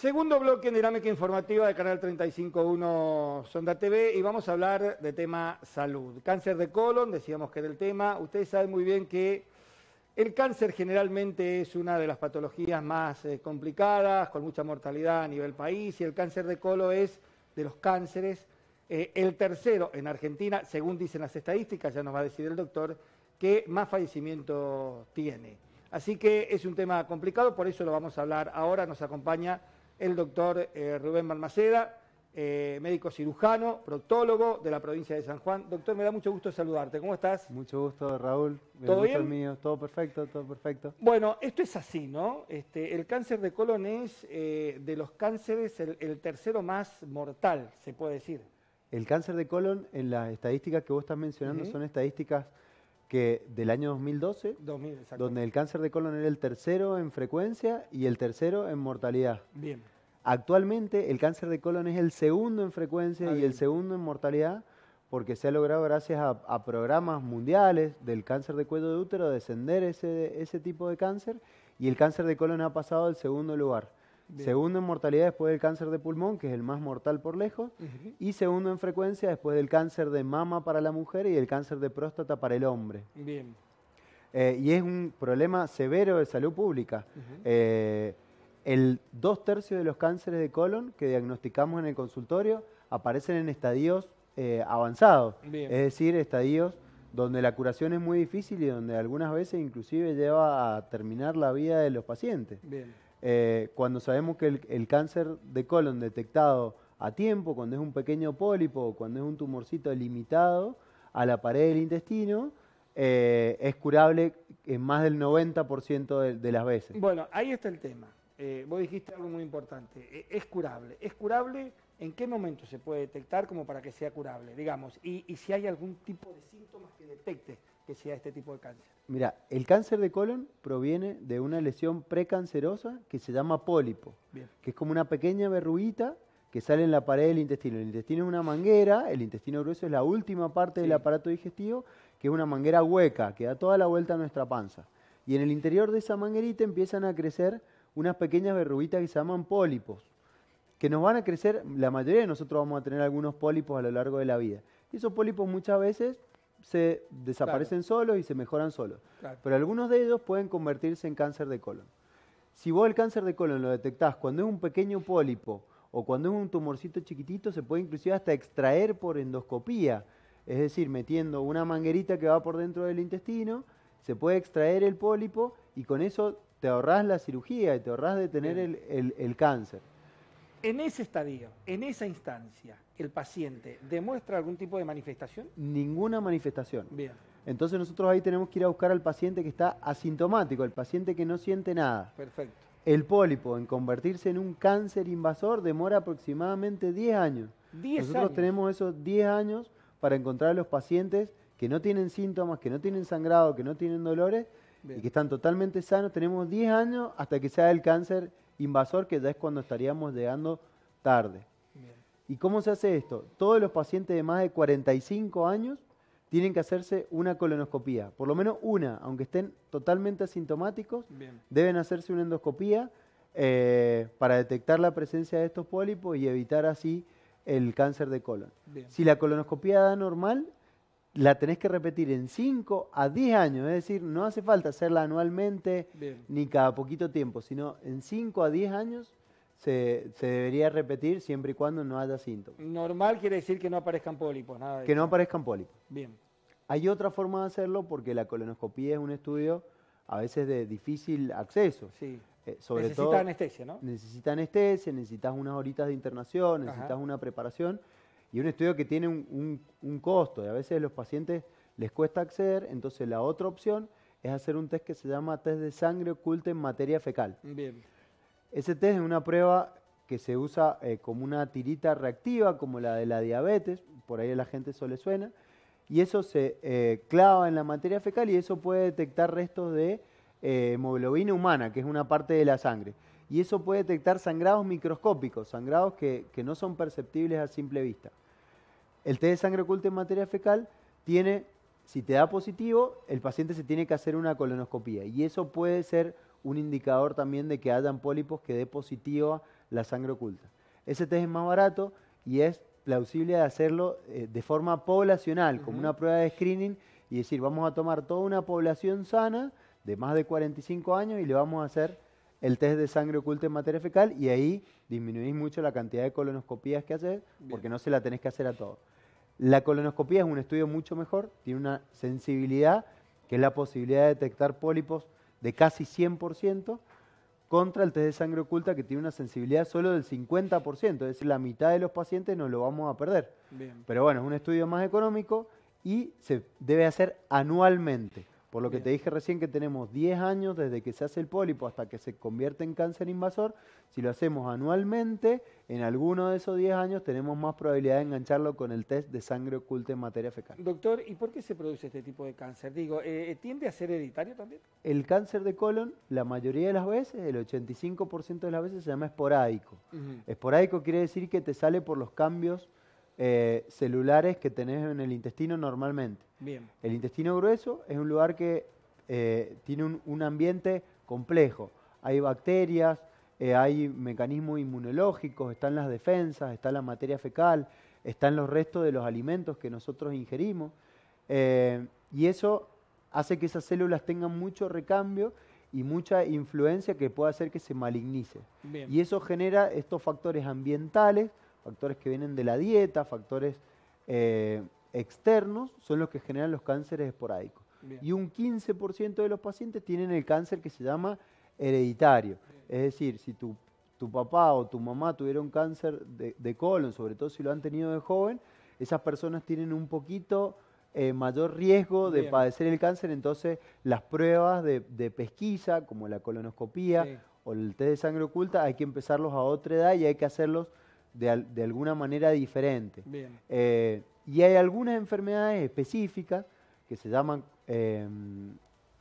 Segundo bloque en dinámica informativa de Canal 35.1 Sonda TV y vamos a hablar de tema salud. Cáncer de colon, decíamos que era el tema. Ustedes saben muy bien que el cáncer generalmente es una de las patologías más eh, complicadas, con mucha mortalidad a nivel país, y el cáncer de colon es de los cánceres eh, el tercero en Argentina, según dicen las estadísticas, ya nos va a decir el doctor, que más fallecimiento tiene. Así que es un tema complicado, por eso lo vamos a hablar ahora. Nos acompaña el doctor eh, Rubén Balmaceda, eh, médico cirujano, proctólogo de la provincia de San Juan. Doctor, me da mucho gusto saludarte. ¿Cómo estás? Mucho gusto, Raúl. ¿Todo bien? Todo perfecto, todo perfecto. Bueno, esto es así, ¿no? Este, el cáncer de colon es eh, de los cánceres el, tercero más mortal, se puede decir. El cáncer de colon, en las estadísticas que vos estás mencionando, son estadísticas que del año 2012, donde el cáncer de colon era el tercero en frecuencia y el tercero en mortalidad. Bien. Actualmente el cáncer de colon es el segundo en frecuencia y el segundo en mortalidad porque se ha logrado gracias a, programas mundiales del cáncer de cuello de útero descender ese, ese tipo de cáncer y el cáncer de colon ha pasado al segundo lugar. Segundo en mortalidad después del cáncer de pulmón, que es el más mortal por lejos, y segundo en frecuencia después del cáncer de mama para la mujer y el cáncer de próstata para el hombre. Bien. Eh, y es un problema severo de salud pública el dos tercios de los cánceres de colon que diagnosticamos en el consultorio aparecen en estadios eh, avanzados, es decir, estadios donde la curación es muy difícil y donde algunas veces inclusive lleva a terminar la vida de los pacientes. Eh, cuando sabemos que el, cáncer de colon detectado a tiempo, cuando es un pequeño pólipo, cuando es un tumorcito limitado a la pared del intestino, eh, es curable en más del 90% de las veces. Bueno, ahí está el tema. Eh, vos dijiste algo muy importante, e, es curable. ¿Es curable? ¿En qué momento se puede detectar como para que sea curable, digamos? Y, si hay algún tipo de síntomas que detecte que sea este tipo de cáncer. Mira, el cáncer de colon proviene de una lesión precancerosa que se llama pólipo, que es como una pequeña verruguita que sale en la pared del intestino. El intestino es una manguera, el intestino grueso es la última parte del aparato digestivo, que es una manguera hueca, que da toda la vuelta a nuestra panza. Y en el interior de esa manguerita empiezan a crecer unas pequeñas verruguitas que se llaman pólipos, que nos van a crecer, la mayoría de nosotros vamos a tener algunos pólipos a lo largo de la vida. Y esos pólipos muchas veces se desaparecen solos y se mejoran solos. Pero algunos de ellos pueden convertirse en cáncer de colon. Si vos el cáncer de colon lo detectás cuando es un pequeño pólipo o cuando es un tumorcito chiquitito, se puede inclusive hasta extraer por endoscopía. Es decir, metiendo una manguerita que va por dentro del intestino, se puede extraer el pólipo y con eso te ahorras la cirugía y te ahorras de tener el, cáncer. En ese estadio, en esa instancia, ¿el paciente demuestra algún tipo de manifestación? Ninguna manifestación. Bien. Entonces nosotros ahí tenemos que ir a buscar al paciente que está asintomático, el paciente que no siente nada. Perfecto. El pólipo en convertirse en un cáncer invasor demora aproximadamente 10 años. Nosotros tenemos esos 10 años para encontrar a los pacientes que no tienen síntomas, que no tienen sangrado, que no tienen dolores y que están totalmente sanos. Tenemos 10 años hasta que sea el cáncer invasor, que ya es cuando estaríamos llegando tarde. ¿Y cómo se hace esto? Todos los pacientes de más de 45 años tienen que hacerse una colonoscopía, por lo menos una, aunque estén totalmente asintomáticos, deben hacerse una endoscopía eh, para detectar la presencia de estos pólipos y evitar así el cáncer de colon. Si la colonoscopía da normal, la tenés que repetir en 5 a 10 años, es decir, no hace falta hacerla anualmente ni cada poquito tiempo, sino en 5 a 10 años se, debería repetir siempre y cuando no haya síntomas. Normal quiere decir que no aparezcan pólipos, nada. que no aparezcan pólipos. Bien. Hay otra forma de hacerlo porque la colonoscopía es un estudio a veces de difícil acceso. Sí. Eh, sobre necesita anestesia, ¿no? Necesita anestesia, necesitas unas horitas de internación, necesitas una preparación y un estudio que tiene un, costo y a veces los pacientes les cuesta acceder, entonces la otra opción es hacer un test que se llama test de sangre oculta en materia fecal. Ese test es una prueba que se usa eh, como una tirita reactiva, como la de la diabetes, por ahí a la gente eso le suena, y eso se eh, clava en la materia fecal y eso puede detectar restos de eh, hemoglobina humana, que es una parte de la sangre. Y eso puede detectar sangrados microscópicos, sangrados que no son perceptibles a simple vista. El test de sangre oculta en materia fecal tiene, si te da positivo, el paciente se tiene que hacer una colonoscopía y eso puede ser un indicador también de que hayan pólipos que dé positiva la sangre oculta. Ese test es más barato y es plausible de hacerlo eh, de forma poblacional, como una prueba de screening y decir, vamos a tomar toda una población sana de más de 45 años y le vamos a hacer el test de sangre oculta en materia fecal y ahí disminuís mucho la cantidad de colonoscopías que haces porque no se la tenés que hacer a todos. La colonoscopía es un estudio mucho mejor, tiene una sensibilidad que es la posibilidad de detectar pólipos de casi 100% contra el test de sangre oculta que tiene una sensibilidad solo del 50%, es decir, la mitad de los pacientes nos lo vamos a perder. Pero bueno, es un estudio más económico y se debe hacer anualmente. Por lo que te dije recién que tenemos 10 años desde que se hace el pólipo hasta que se convierte en cáncer invasor, si lo hacemos anualmente, en alguno de esos 10 años tenemos más probabilidad de engancharlo con el test de sangre oculta en materia fecal. Doctor, ¿y por qué se produce este tipo de cáncer? Digo, eh, eh, ¿tiende a ser hereditario también? El cáncer de colon, la mayoría de las veces, el 85% de las veces se llama esporádico. Esporádico quiere decir que te sale por los cambios eh, celulares que tenés en el intestino normalmente. El intestino grueso es un lugar que eh, tiene un, ambiente complejo. Hay bacterias, eh, hay mecanismos inmunológicos, están las defensas, está la materia fecal, están los restos de los alimentos que nosotros ingerimos. y eso hace que esas células tengan mucho recambio y mucha influencia que puede hacer que se malignice. Y eso genera estos factores ambientales factores que vienen de la dieta, factores eh, externos, son los que generan los cánceres esporádicos. Y un 15% de los pacientes tienen el cáncer que se llama hereditario. Es decir, si tu, papá o tu mamá tuvieron cáncer de, colon, sobre todo si lo han tenido de joven, esas personas tienen un poquito eh, mayor riesgo de padecer el cáncer, entonces las pruebas de, pesquisa, como la colonoscopía o el test de sangre oculta, hay que empezarlos a otra edad y hay que hacerlos de, alguna manera diferente. Eh, y hay algunas enfermedades específicas que se llaman em,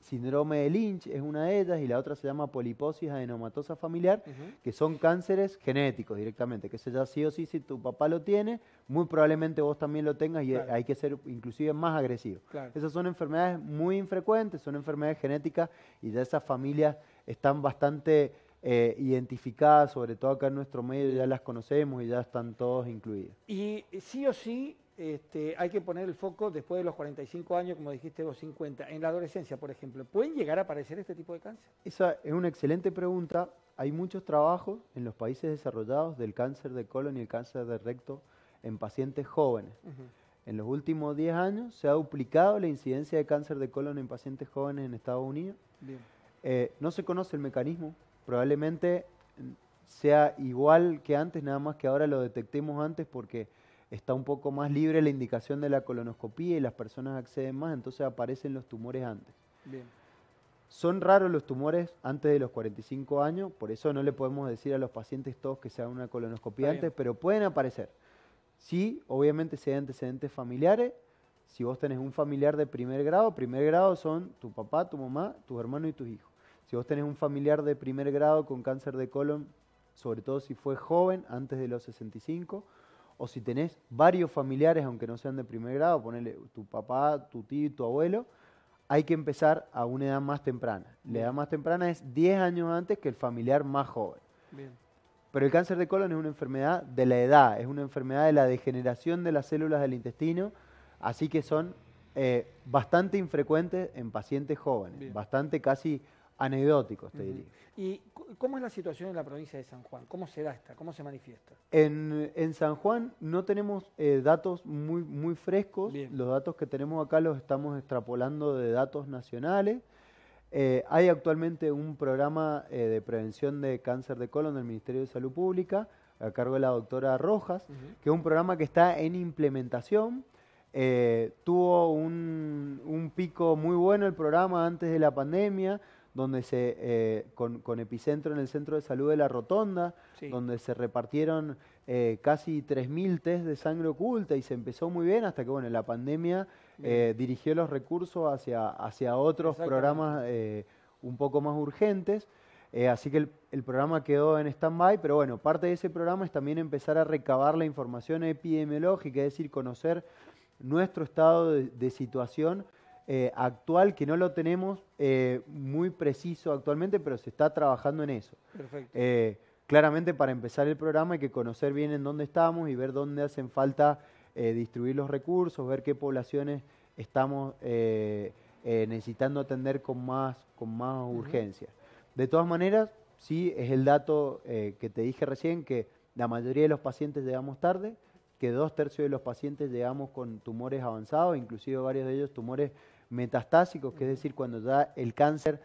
síndrome de Lynch, es una de ellas, y la otra se llama poliposis adenomatosa familiar, que son cánceres genéticos directamente, que sea ya sí o sí, si tu papá lo tiene, muy probablemente vos también lo tengas y hay que ser inclusive más agresivo. Esas son enfermedades muy infrecuentes, son enfermedades genéticas y de esas familias están bastante eh, identificadas, sobre todo acá en nuestro medio, ya las conocemos y ya están todos incluidos. Y eh, sí o sí, este, hay que poner el foco después de los 45 años, como dijiste vos, 50, en la adolescencia, por ejemplo. ¿Pueden llegar a aparecer este tipo de cáncer? Esa es una excelente pregunta. Hay muchos trabajos en los países desarrollados del cáncer de colon y el cáncer de recto en pacientes jóvenes. En los últimos 10 años se ha duplicado la incidencia de cáncer de colon en pacientes jóvenes en Estados Unidos. Eh, no se conoce el mecanismo, probablemente sea igual que antes, nada más que ahora lo detectemos antes porque está un poco más libre la indicación de la colonoscopía y las personas acceden más, entonces aparecen los tumores antes. Son raros los tumores antes de los 45 años, por eso no le podemos decir a los pacientes todos que se hagan una colonoscopia antes, pero pueden aparecer. Sí, obviamente si hay antecedentes familiares, si vos tenés un familiar de primer grado, primer grado son tu papá, tu mamá, tus hermanos y tus hijos. Si vos tenés un familiar de primer grado con cáncer de colon, sobre todo si fue joven, antes de los 65, o si tenés varios familiares, aunque no sean de primer grado, ponele tu papá, tu tío, tu abuelo, hay que empezar a una edad más temprana. La edad más temprana es 10 años antes que el familiar más joven. Pero el cáncer de colon es una enfermedad de la edad, es una enfermedad de la degeneración de las células del intestino, así que son eh, bastante infrecuentes en pacientes jóvenes, bastante casi anecdóticos, te diría. ¿Y cómo es la situación en la provincia de San Juan? ¿Cómo se da esta? ¿Cómo se manifiesta? En, San Juan no tenemos eh, datos muy, muy frescos. Los datos que tenemos acá los estamos extrapolando de datos nacionales. Eh, hay actualmente un programa eh, de prevención de cáncer de colon del Ministerio de Salud Pública a cargo de la doctora Rojas, que es un programa que está en implementación. tuvo un, un, pico muy bueno el programa antes de la pandemia, donde se, eh, con, con, epicentro en el Centro de Salud de la Rotonda, donde se repartieron eh, casi 3.000 test de sangre oculta y se empezó muy bien hasta que bueno, la pandemia eh, dirigió los recursos hacia, hacia otros programas eh, un poco más urgentes. así que el, el, programa quedó en stand-by, pero bueno, parte de ese programa es también empezar a recabar la información epidemiológica, es decir, conocer nuestro estado de situación eh, actual que no lo tenemos eh, muy preciso actualmente, pero se está trabajando en eso. Eh, claramente para empezar el programa hay que conocer bien en dónde estamos y ver dónde hacen falta distribuir los recursos, ver qué poblaciones estamos necesitando atender con más, con más urgencia. De todas maneras, sí es el dato que te dije recién, que la mayoría de los pacientes llegamos tarde, que dos tercios de los pacientes llegamos con tumores avanzados, inclusive varios de ellos tumores metastásicos, que es decir, cuando ya el cáncer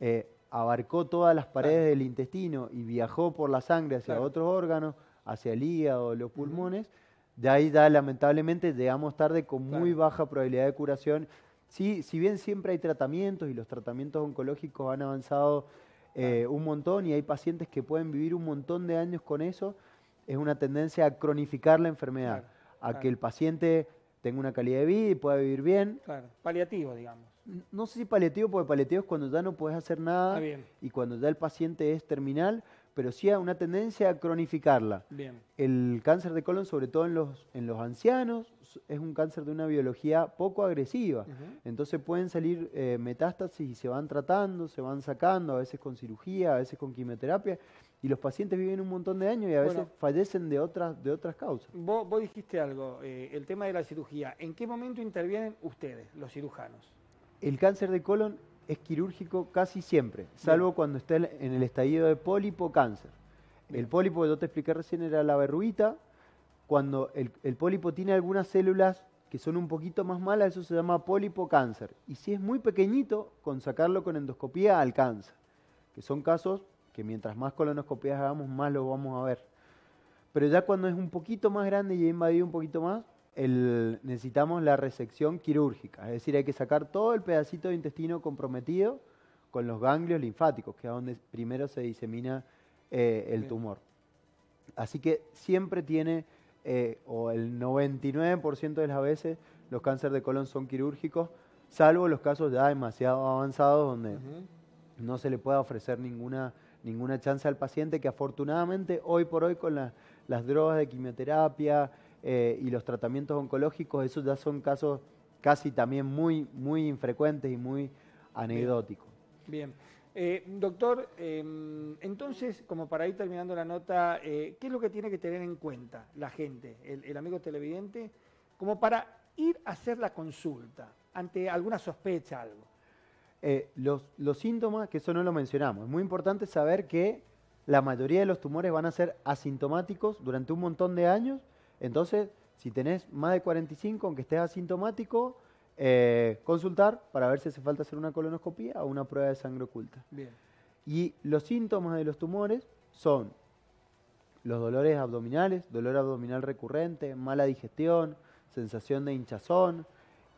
eh, abarcó todas las paredes del intestino y viajó por la sangre hacia otros órganos, hacia el hígado, los pulmones, de ahí ya lamentablemente llegamos tarde con muy baja probabilidad de curación. si bien siempre hay tratamientos y los tratamientos oncológicos han avanzado eh, un montón y hay pacientes que pueden vivir un montón de años con eso, es una tendencia a cronificar la enfermedad, a que el paciente tengo una calidad de vida y pueda vivir bien. Claro, paliativo, digamos. No sé si paliativo, porque paliativo es cuando ya no puedes hacer nada y cuando ya el paciente es terminal pero sí a una tendencia a cronificarla. El cáncer de colon, sobre todo en los, en los ancianos, es un cáncer de una biología poco agresiva. Entonces pueden salir eh, metástasis y se van tratando, se van sacando, a veces con cirugía, a veces con quimioterapia. Y los pacientes viven un montón de años y a veces fallecen de otras, de otras causas. Vos, dijiste algo, eh, el tema de la cirugía. ¿En qué momento intervienen ustedes, los cirujanos? El cáncer de colon es quirúrgico casi siempre, salvo cuando esté en el estallido de pólipo cáncer. El pólipo que yo te expliqué recién era la verruguita. Cuando el, pólipo tiene algunas células que son un poquito más malas, eso se llama pólipo cáncer. Y si es muy pequeñito, con sacarlo con endoscopía alcanza. Que son casos que mientras más colonoscopías hagamos, más lo vamos a ver. Pero ya cuando es un poquito más grande y ha invadido un poquito más, necesitamos la resección quirúrgica, es decir, hay que sacar todo el pedacito de intestino comprometido con los ganglios linfáticos, que es donde primero se disemina eh, el tumor. Así que siempre tiene, eh, o el 99% de las veces, los cánceres de colon son quirúrgicos, salvo los casos ya demasiado avanzados donde no se le puede ofrecer ninguna, ninguna chance al paciente, que afortunadamente hoy por hoy con las drogas de quimioterapia, eh, y los tratamientos oncológicos, esos ya son casos casi también muy, muy infrecuentes y muy anecdóticos. Bien. Eh, doctor, em, entonces, como para ir terminando la nota, eh, ¿qué es lo que tiene que tener en cuenta la gente, el, amigo televidente, como para ir a hacer la consulta ante alguna sospecha, algo? los, los, síntomas, que eso no lo mencionamos, es muy importante saber que la mayoría de los tumores van a ser asintomáticos durante un montón de años entonces, si tenés más de 45, aunque estés asintomático, eh, consultar para ver si hace falta hacer una colonoscopia o una prueba de sangre oculta. Bien. Y los síntomas de los tumores son los dolores abdominales, dolor abdominal recurrente, mala digestión, sensación de hinchazón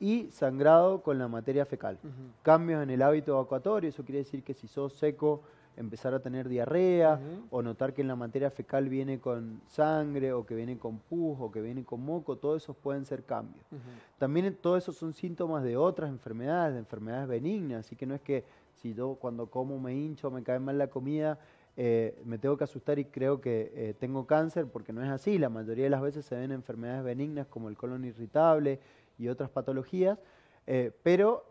y sangrado con la materia fecal. Cambios en el hábito evacuatorio, eso quiere decir que si sos seco empezar a tener diarrea o notar que en la materia fecal viene con sangre o que viene con pus o que viene con moco, todos esos pueden ser cambios. También eh, todos esos son síntomas de otras enfermedades, de enfermedades benignas, así que no es que si yo cuando como me hincho, me cae mal la comida, eh, me tengo que asustar y creo que eh, tengo cáncer, porque no es así, la mayoría de las veces se ven enfermedades benignas como el colon irritable y otras patologías eh, pero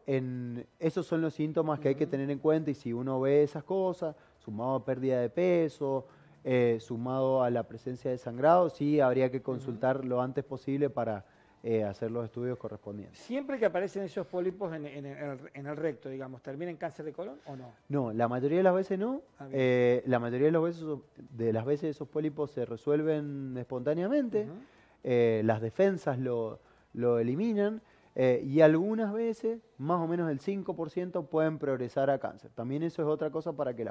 esos son los síntomas que hay que tener en cuenta y si uno ve esas cosas, sumado a pérdida de peso, eh, sumado a la presencia de sangrado, sí habría que consultar lo antes posible para eh, hacer los estudios correspondientes. ¿Siempre que aparecen esos pólipos en, el, recto, digamos, termina cáncer de colon o no? No, la mayoría de las veces no. Ah, la mayoría de las, veces, esos pólipos se resuelven espontáneamente, las defensas lo eliminan. Eh, y algunas veces, más o menos el 5% pueden progresar a cáncer. También eso es otra cosa para que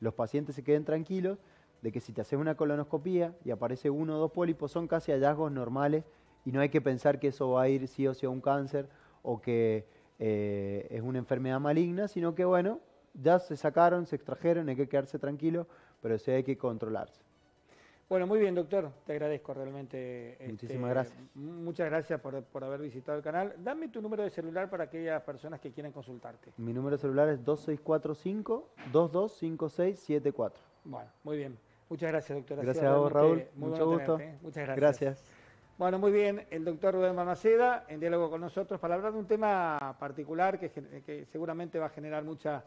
los pacientes se queden tranquilos de que si te haces una colonoscopía y aparece uno o dos pólipos, son casi hallazgos normales y no hay que pensar que eso va a ir sí o sí a un cáncer o que eh, es una enfermedad maligna, sino que bueno, ya se sacaron, se extrajeron, hay que quedarse tranquilo, pero sí hay que controlarse. Bueno, muy bien, doctor. Te agradezco realmente. Este, Muchísimas gracias. Muchas gracias por, haber visitado el canal. Dame tu número de celular para aquellas personas que quieran consultarte. Mi número de celular es 2645-225674. Bueno, muy bien. Muchas gracias, doctor. Gracias a vos, Raúl. Mucho gusto. ¿eh? Muchas gracias. Gracias. Bueno, muy bien. El doctor Rubén Mamaceda en diálogo con nosotros para hablar de un tema particular que seguramente va a generar mucha